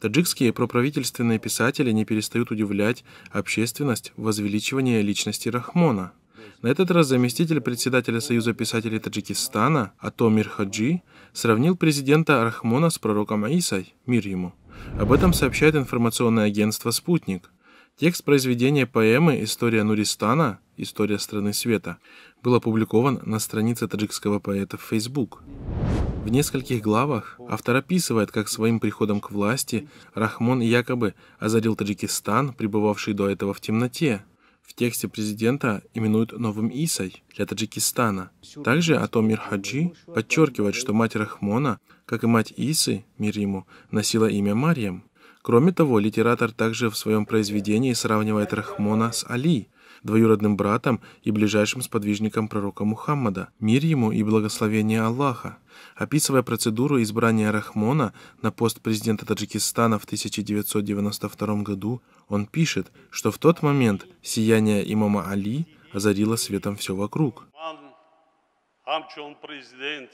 Таджикские проправительственные писатели не перестают удивлять общественность возвеличивания личности Рахмона. На этот раз заместитель председателя Союза писателей Таджикистана Атомир Хаджи сравнил президента Рахмона с пророком Аисой, мир ему. Об этом сообщает информационное агентство «Спутник». Текст произведения поэмы «История Нуристана. История страны света» был опубликован на странице таджикского поэта в Facebook. В нескольких главах автор описывает, как своим приходом к власти Рахмон якобы озарил Таджикистан, пребывавший до этого в темноте. В тексте президента именуют новым Исой для Таджикистана. Также Атомир Хаджи подчеркивает, что мать Рахмона, как и мать Исы, мир ему, носила имя Марьям. Кроме того, литератор также в своем произведении сравнивает Рахмона с Али, двоюродным братом и ближайшим сподвижником пророка Мухаммада, мир ему и благословение Аллаха. Описывая процедуру избрания Рахмона на пост президента Таджикистана в 1992 году, он пишет, что в тот момент сияние имама Али озарило светом все вокруг. Хамчун президент,